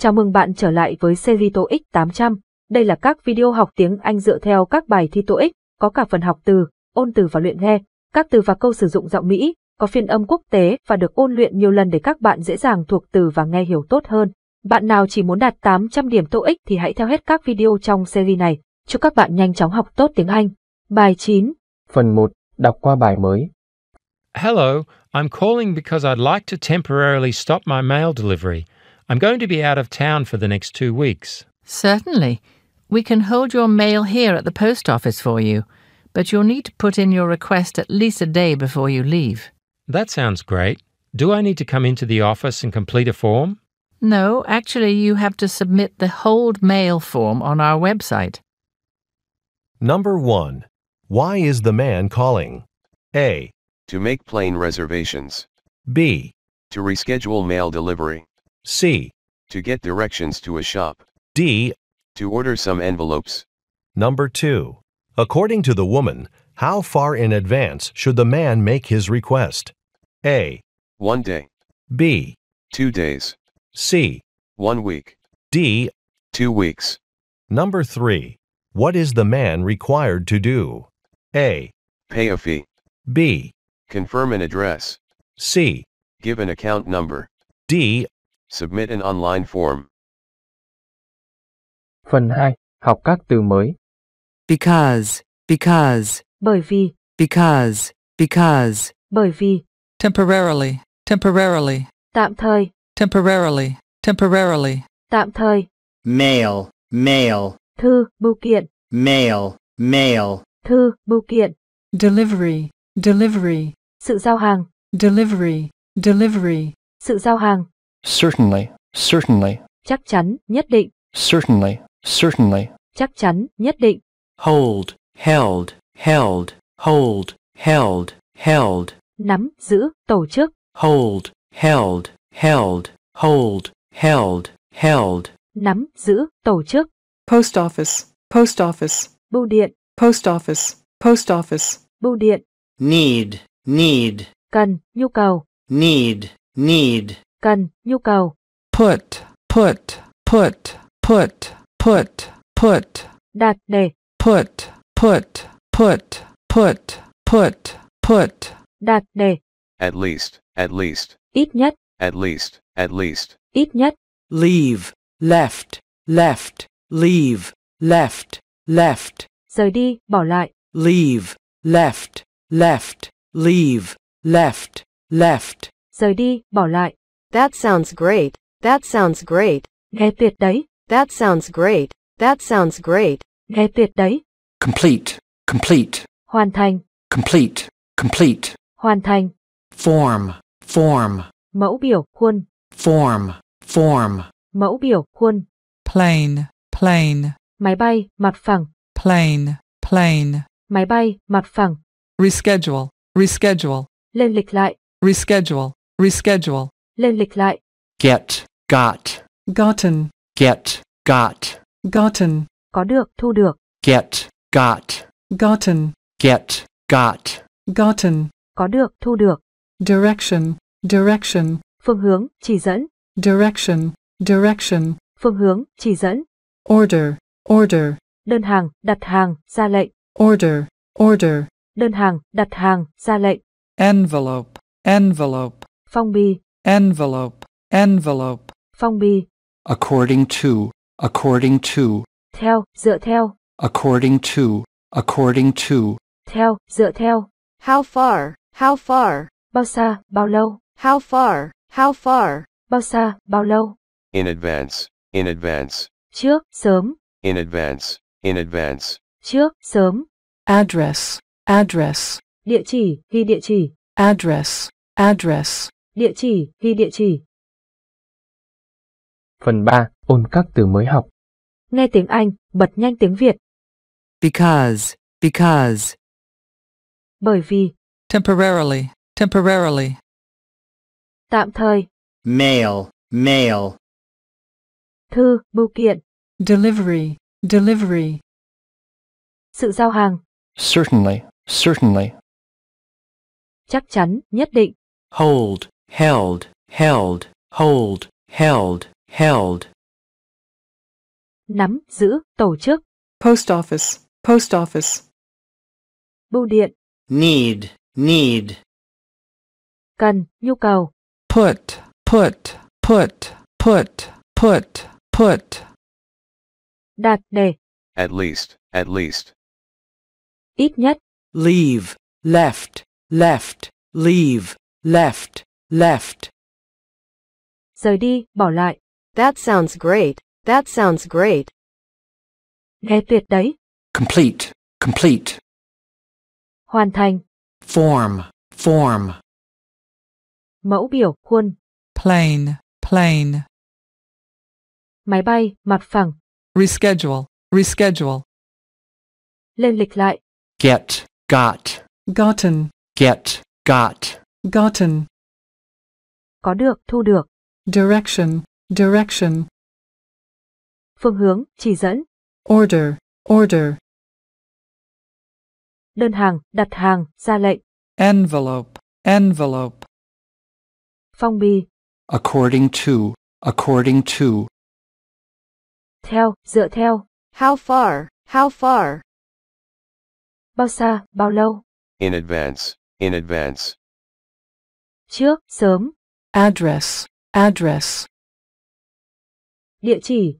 Chào mừng bạn trở lại với series TOEIC 800. Đây là các video học tiếng Anh dựa theo các bài thi TOEIC, có cả phần học từ, ôn từ và luyện nghe, các từ và câu sử dụng giọng Mỹ, có phiên âm quốc tế và được ôn luyện nhiều lần để các bạn dễ dàng thuộc từ và nghe hiểu tốt hơn. Bạn nào chỉ muốn đạt 800 điểm TOEIC thì hãy theo hết các video trong series này. Chúc các bạn nhanh chóng học tốt tiếng Anh. Bài 9. Phần 1. Đọc qua bài mới. Hello, I'm calling because I'd like to temporarily stop my mail delivery. I'm going to be out of town for the next two weeks. Certainly. We can hold your mail here at the post office for you, but you'll need to put in your request at least a day before you leave. That sounds great. Do I need to come into the office and complete a form? No, actually, you have to submit the hold mail form on our website. Number 1. Why is the man calling? A. To make plane reservations. B. To reschedule mail delivery. C. To get directions to a shop. D. To order some envelopes. Number 2. According to the woman, how far in advance should the man make his request? A. One day. B. Two days. C. One week. D. Two weeks. Number 3. What is the man required to do? A. Pay a fee. B. Confirm an address. C. Give an account number. D. Submit an online form. Phần 2. Học các từ mới. Because, because. Bởi vì. Because, because. Bởi vì. Temporarily, temporarily. Tạm thời. Temporarily, temporarily. Tạm thời. Mail, mail. Thư, bưu kiện. Mail, mail. Thư, bưu kiện. Delivery, delivery. Sự giao hàng. Delivery, delivery. Sự giao hàng. Certainly, certainly. Chắc chắn, nhất định. Certainly, certainly. Chắc chắn, nhất định. Hold, held, held, hold, held, held. Nắm, giữ, tổ chức. Hold, held, held, hold, held, held. Nắm, giữ, tổ chức. Post office, post office. Bưu điện. Post office, post office. Bưu điện. Need, need. Cần, nhu cầu. Need, need cần, nhu cầu. Put, put, put, put, put, put. Đặt, để. Put, put, put, put, put, put. Đặt, để. At least, at least. Ít nhất. At least, at least. Ít nhất. Leave, left, left, leave, left, left. Rời đi, bỏ lại. Leave, left, left, leave, left, left. Rời đi, bỏ lại. That sounds great. That sounds great. Nghe tuyệt đấy. That sounds great. That sounds great. Nghe tuyệt đấy. Complete. Complete. Hoàn thành. Complete. Complete. Hoàn thành. Form. Form. Mẫu biểu khuôn. Form. Form. Mẫu biểu khuôn. Plane. Plane. Máy bay mặt phẳng. Plane. Plane. Máy bay mặt phẳng. Reschedule. Reschedule. Lên lịch lại. Reschedule. Reschedule lên lịch lại. Get, got, gotten, get, got, gotten, có được, thu được. Get, got, gotten, get, got, gotten, có được, thu được. Direction, direction, phương hướng, chỉ dẫn. Direction, direction, phương hướng, chỉ dẫn. Order, order, đơn hàng, đặt hàng, ra lệnh. Order, order, đơn hàng, đặt hàng, ra lệnh. Envelope, envelope, phong bì, envelope, envelope, phong bì, according to, according to, theo, dựa theo, according to, according to, theo, dựa theo, how far, how far, bao xa, bao lâu, how far, how far, bao xa, bao lâu, in advance, in advance, trước, sớm, in advance, in advance, trước, sớm, address, address, địa chỉ, ghi địa chỉ, address, address, Địa chỉ, ghi địa chỉ. Phần 3. Ôn các từ mới học. Nghe tiếng Anh, bật nhanh tiếng Việt. Because, because. Bởi vì. Temporarily, temporarily. Tạm thời. Mail, mail. Thư, bưu kiện. Delivery, delivery. Sự giao hàng. Certainly, certainly. Chắc chắn, nhất định. Hold, held, held, hold, held, held. Nắm, giữ, tổ chức. Post office, post office. Bưu điện. Need, need. Cần, nhu cầu. Put, put, put, put, put, put. Đặt, để. At least, at least. Ít nhất. Leave, left, left, leave, left left. Rời đi, bỏ lại. That sounds great. That sounds great. Nghe tuyệt đấy. Complete, complete. Hoàn thành. Form, form. Mẫu biểu, khuôn. Plane, plane. Máy bay, mặt phẳng. Reschedule, reschedule. Lên lịch lại. Get, got. Gotten. Get, got. Gotten có được, thu được. Direction, direction. Phương hướng, chỉ dẫn. Order, order. Đơn hàng, đặt hàng, ra lệnh. Envelope, envelope. Phong bì. According to, according to. Theo, dựa theo. How far, how far. Bao xa, bao lâu? In advance, in advance. Trước, sớm address, address. Địa chỉ.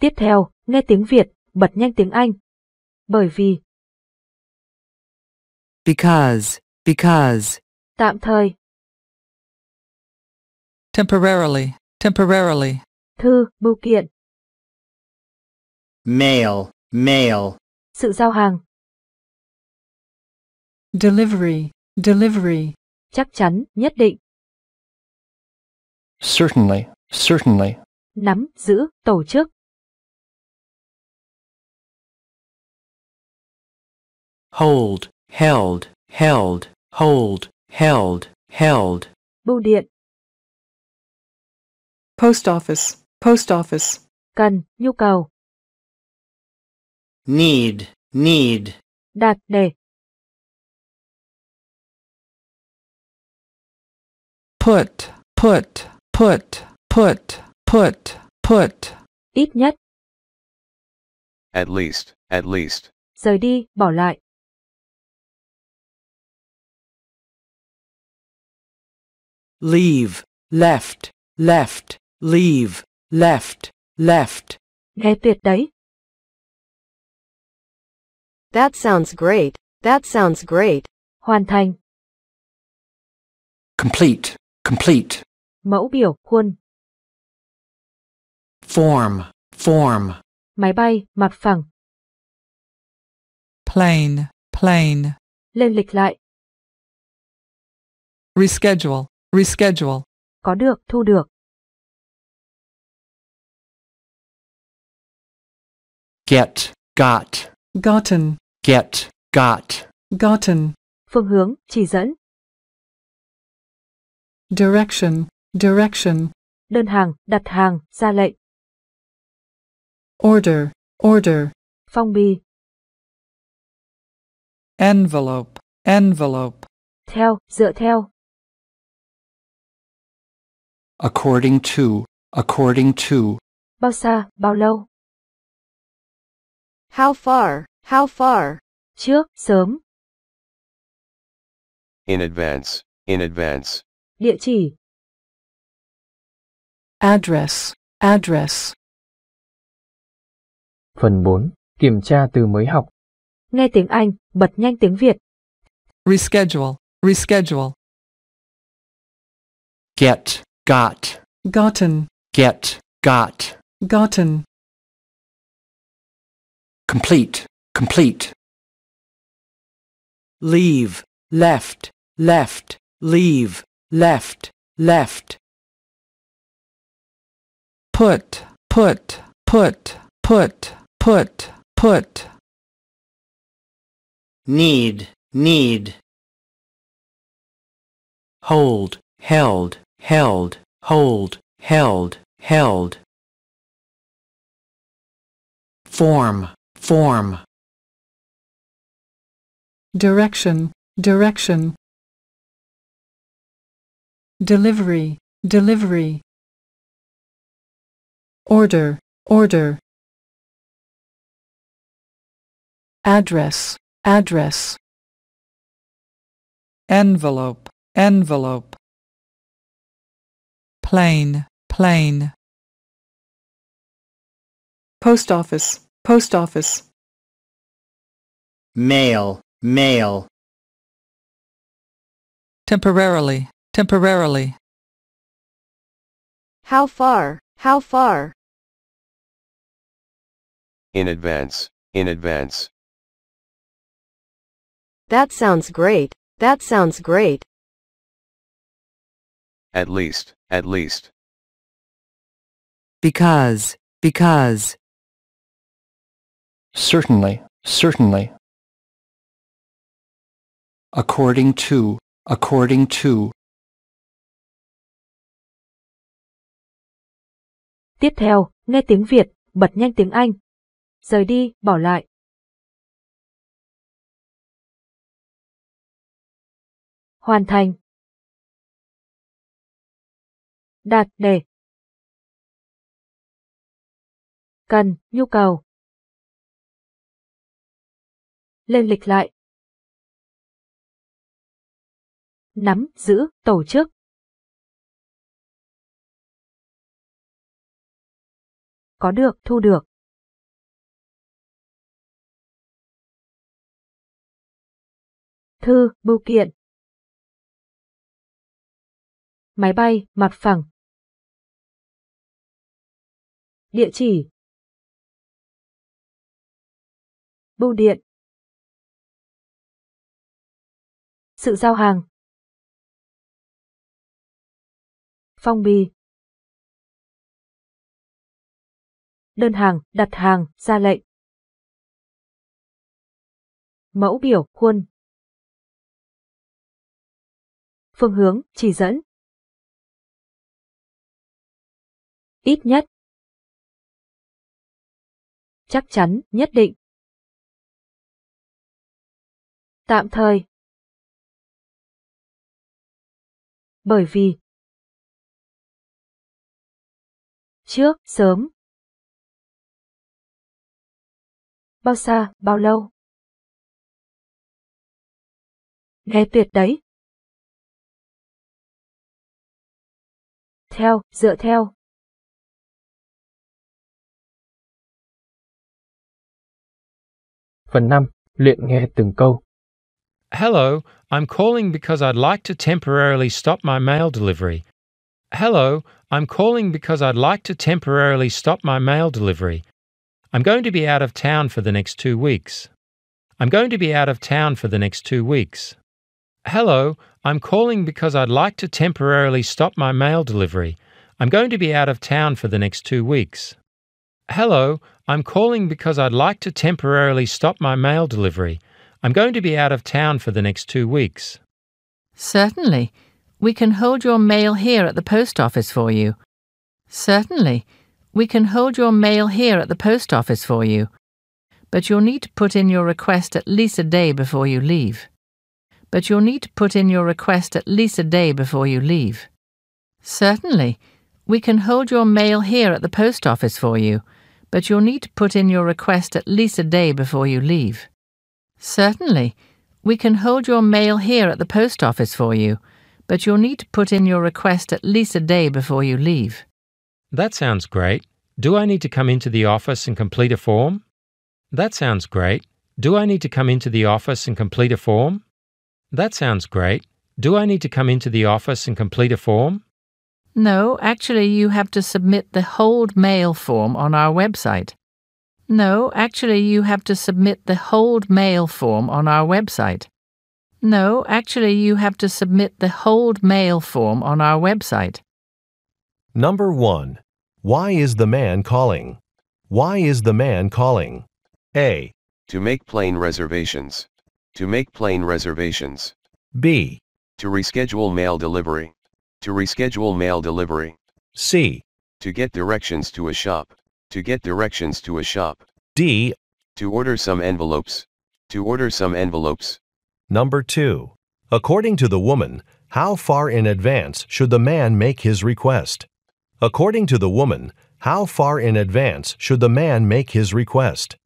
Tiếp theo, nghe tiếng Việt, bật nhanh tiếng Anh. Bởi vì. Because, because. Tạm thời. Temporarily, temporarily. Thư, bưu kiện. Mail, mail. Sự giao hàng. Delivery, delivery chắc chắn, nhất định. Certainly, certainly. Nắm, giữ, tổ chức. Hold, held, held, hold, held, held. Bưu điện. Post office, post office. Cần, nhu cầu. Need, need. Đạt, để, put, put, put, put, put, put. Ít nhất. At least, at least. Rời đi, bỏ lại. Leave, left, left, leave, left, left. Nghe tuyệt đấy. That sounds great. That sounds great. Hoàn thành. Complete. complete. Mẫu biểu, khuôn. Form, form. Máy bay, mặt phẳng. Plane, plane. Lên lịch lại. Reschedule, reschedule. Có được, thu được. Get, got. Gotten. Get, got. Gotten. Phương hướng, chỉ dẫn direction, direction. Đơn hàng, đặt hàng, ra lệnh. Order, order. Phong bì. Envelope, envelope. Theo, dựa theo. According to, according to. Bao xa, bao lâu? How far, how far? Trước, sớm. In advance, in advance. Địa chỉ. Address, address. Phần 4. Kiểm tra từ mới học. Nghe tiếng Anh, bật nhanh tiếng Việt. Reschedule, reschedule. Get, got. Gotten. Get, got. Gotten. Complete, complete. Leave, left, left, leave left, left. Put, put, put, put, put, put. Need, need. Hold, held, held, hold, held, held. Form, form. Direction, direction, delivery, delivery. Order, order. Address, address. Envelope, envelope. Plane, plane. Post office, post office. Mail, mail. Temporarily, temporarily. How far, how far? In advance, in advance. That sounds great, that sounds great. At least, at least. Because, because. Certainly, certainly. According to, according to. Tiếp theo, nghe tiếng Việt, bật nhanh tiếng Anh. Rời đi, bỏ lại. Hoàn thành. Đạt, để. Cần, nhu cầu. Lên lịch lại. Nắm, giữ, tổ chức. có được, thu được. Thư, bưu kiện. Máy bay, mặt phẳng. Địa chỉ. Bưu điện. Sự giao hàng. Phong bì. đơn hàng, đặt hàng, ra lệnh. Mẫu biểu, khuôn. Phương hướng, chỉ dẫn. Ít nhất. Chắc chắn, nhất định. Tạm thời. Bởi vì. Trước, sớm, bao xa, bao lâu. Nghe tuyệt đấy. Theo, dựa theo. Phần 5. Luyện nghe từng câu. Hello, I'm calling because I'd like to temporarily stop my mail delivery. Hello, I'm calling because I'd like to temporarily stop my mail delivery. I'm going to be out of town for the next two weeks. I'm going to be out of town for the next two weeks. Hello, I'm calling because I'd like to temporarily stop my mail delivery. I'm going to be out of town for the next two weeks. Hello, I'm calling because I'd like to temporarily stop my mail delivery. I'm going to be out of town for the next two weeks. Certainly. We can hold your mail here at the post office for you. Certainly. We can hold your mail here at the post office for you, but you'll need to put in your request at least a day before you leave. But you'll need to put in your request at least a day before you leave. Certainly. We can hold your mail here at the post office for you, but you'll need to put in your request at least a day before you leave. Certainly. We can hold your mail here at the post office for you, but you'll need to put in your request at least a day before you leave. That sounds great. Do I need to come into the office and complete a form? That sounds great. Do I need to come into the office and complete a form? That sounds great. Do I need to come into the office and complete a form? No, actually, you have to submit the hold mail form on our website. No, actually, you have to submit the hold mail form on our website. No, actually, you have to submit the hold mail form on our website. Number 1. Why is the man calling? Why is the man calling? A. To make plane reservations. To make plane reservations. B. To reschedule mail delivery. To reschedule mail delivery. C. To get directions to a shop. To get directions to a shop. D. To order some envelopes. To order some envelopes. Number 2. According to the woman, how far in advance should the man make his request? According to the woman, how far in advance should the man make his request?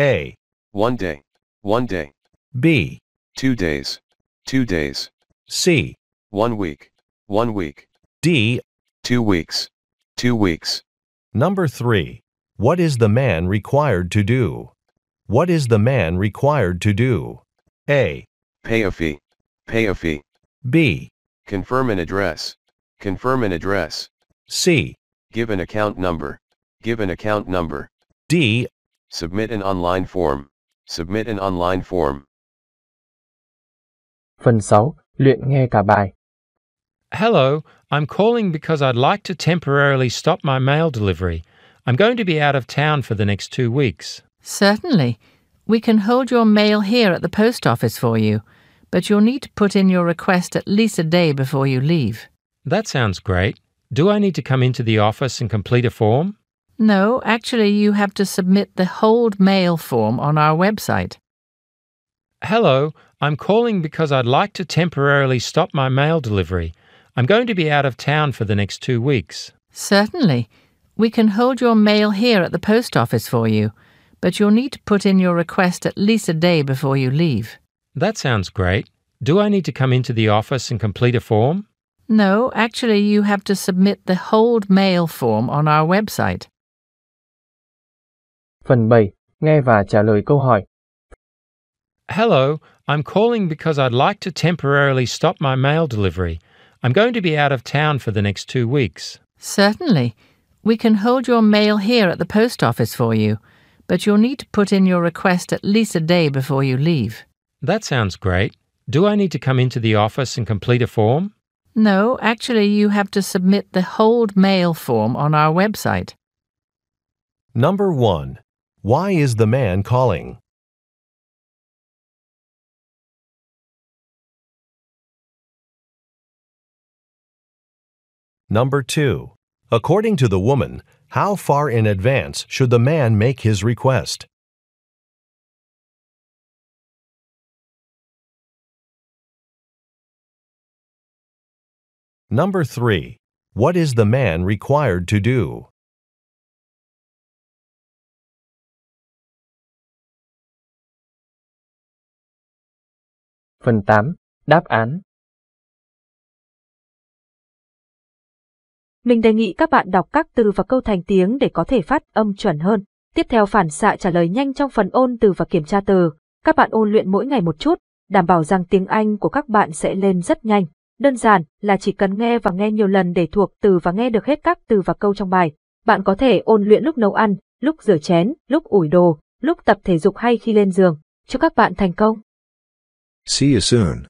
A. One day. One day. B. Two days. Two days. C. One week. One week. D. Two weeks. Two weeks. Number 3. What is the man required to do? What is the man required to do? A. Pay a fee. Pay a fee. B. Confirm an address. Confirm an address. C. Give an account number. Give an account number. D. Submit an online form. Submit an online form. Phần 6. Luyện nghe cả bài. Hello, I'm calling because I'd like to temporarily stop my mail delivery. I'm going to be out of town for the next two weeks. Certainly. We can hold your mail here at the post office for you, but you'll need to put in your request at least a day before you leave. That sounds great do I need to come into the office and complete a form? No, actually, you have to submit the hold mail form on our website. Hello, I'm calling because I'd like to temporarily stop my mail delivery. I'm going to be out of town for the next two weeks. Certainly. We can hold your mail here at the post office for you, but you'll need to put in your request at least a day before you leave. That sounds great. Do I need to come into the office and complete a form? No, actually, you have to submit the hold mail form on our website. Phần 7. Nghe và trả lời câu hỏi. Hello, I'm calling because I'd like to temporarily stop my mail delivery. I'm going to be out of town for the next two weeks. Certainly. We can hold your mail here at the post office for you, but you'll need to put in your request at least a day before you leave. That sounds great. Do I need to come into the office and complete a form? No, actually, you have to submit the hold mail form on our website. Number 1. Why is the man calling? Number 2. According to the woman, how far in advance should the man make his request? Number 3. What is the man required to do? Phần 8. Đáp án Mình đề nghị các bạn đọc các từ và câu thành tiếng để có thể phát âm chuẩn hơn. Tiếp theo phản xạ trả lời nhanh trong phần ôn từ và kiểm tra từ. Các bạn ôn luyện mỗi ngày một chút, đảm bảo rằng tiếng Anh của các bạn sẽ lên rất nhanh. Đơn giản là chỉ cần nghe và nghe nhiều lần để thuộc từ và nghe được hết các từ và câu trong bài. Bạn có thể ôn luyện lúc nấu ăn, lúc rửa chén, lúc ủi đồ, lúc tập thể dục hay khi lên giường. Chúc các bạn thành công! See you soon!